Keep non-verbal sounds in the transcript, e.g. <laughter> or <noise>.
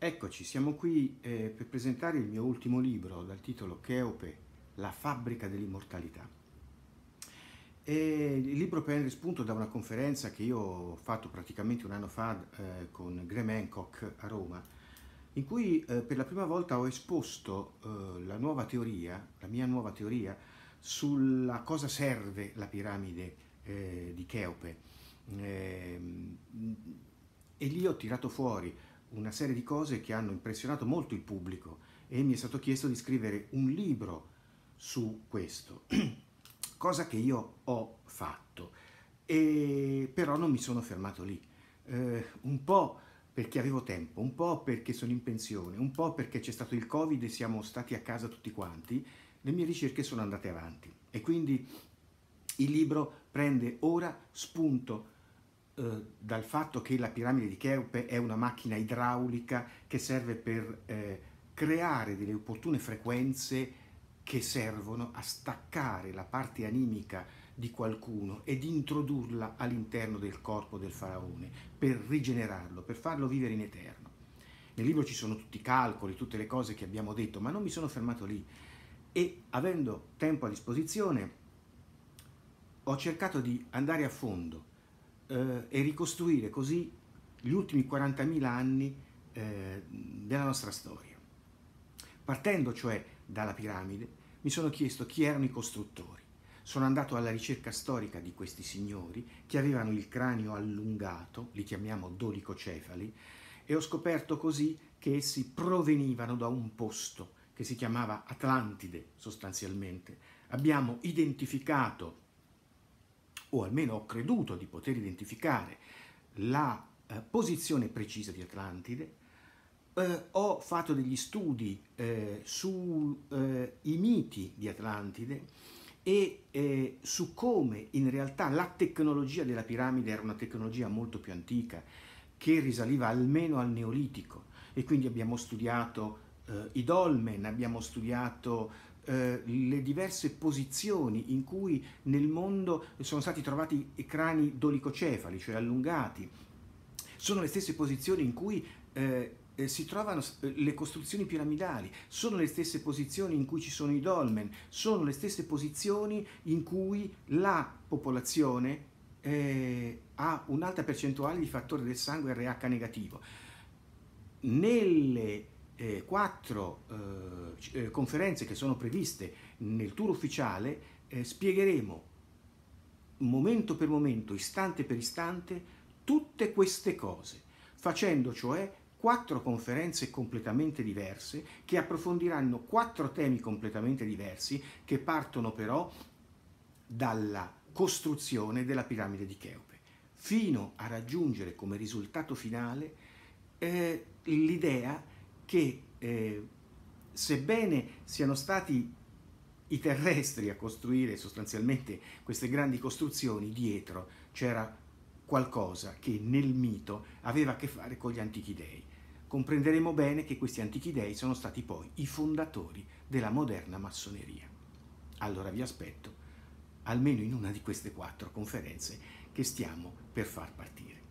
Eccoci, siamo qui eh, per presentare il mio ultimo libro dal titolo Cheope, la fabbrica dell'immortalità. il libro prende spunto da una conferenza che io ho fatto praticamente un anno fa eh, con Graham Hancock a Roma, in cui eh, per la prima volta ho esposto eh, la nuova teoria, la mia nuova teoria, sulla cosa serve la piramide eh, di Cheope. Ehm, e lì ho tirato fuori una serie di cose che hanno impressionato molto il pubblico e mi è stato chiesto di scrivere un libro su questo, <clears throat> cosa che io ho fatto, e però non mi sono fermato lì, eh, un po' perché avevo tempo, un po' perché sono in pensione, un po' perché c'è stato il Covid e siamo stati a casa tutti quanti, le mie ricerche sono andate avanti e quindi il libro prende ora spunto eh, dal fatto che la piramide di Cheope è una macchina idraulica che serve per eh, creare delle opportune frequenze che servono a staccare la parte animica di qualcuno ed introdurla all'interno del corpo del faraone per rigenerarlo, per farlo vivere in eterno. Nel libro ci sono tutti i calcoli, tutte le cose che abbiamo detto, ma non mi sono fermato lì. E avendo tempo a disposizione, ho cercato di andare a fondo eh, e ricostruire così gli ultimi 40.000 anni eh, della nostra storia. Partendo cioè dalla piramide, mi sono chiesto chi erano i costruttori. Sono andato alla ricerca storica di questi signori che avevano il cranio allungato, li chiamiamo dolicocefali, e ho scoperto così che essi provenivano da un posto che si chiamava Atlantide sostanzialmente. Abbiamo identificato o almeno ho creduto di poter identificare la eh, posizione precisa di Atlantide, eh, ho fatto degli studi eh, sui eh, miti di Atlantide e eh, su come in realtà la tecnologia della piramide era una tecnologia molto più antica che risaliva almeno al Neolitico e quindi abbiamo studiato eh, i dolmen, abbiamo studiato eh, le diverse posizioni in cui nel mondo sono stati trovati i crani dolicocefali, cioè allungati, sono le stesse posizioni in cui eh, eh si trovano eh, le costruzioni piramidali, sono le stesse posizioni in cui ci sono i dolmen, sono le stesse posizioni in cui la popolazione eh, ha un'alta percentuale di fattore del sangue RH negativo. Nelle eh, quattro eh, eh, conferenze che sono previste nel tour ufficiale eh, spiegheremo momento per momento, istante per istante, tutte queste cose, facendo cioè quattro conferenze completamente diverse che approfondiranno quattro temi completamente diversi che partono però dalla costruzione della piramide di Cheope fino a raggiungere come risultato finale eh, l'idea di che eh, sebbene siano stati i terrestri a costruire sostanzialmente queste grandi costruzioni, dietro c'era qualcosa che nel mito aveva a che fare con gli antichi dei. Comprenderemo bene che questi antichi dei sono stati poi i fondatori della moderna massoneria. Allora vi aspetto almeno in una di queste quattro conferenze che stiamo per far partire.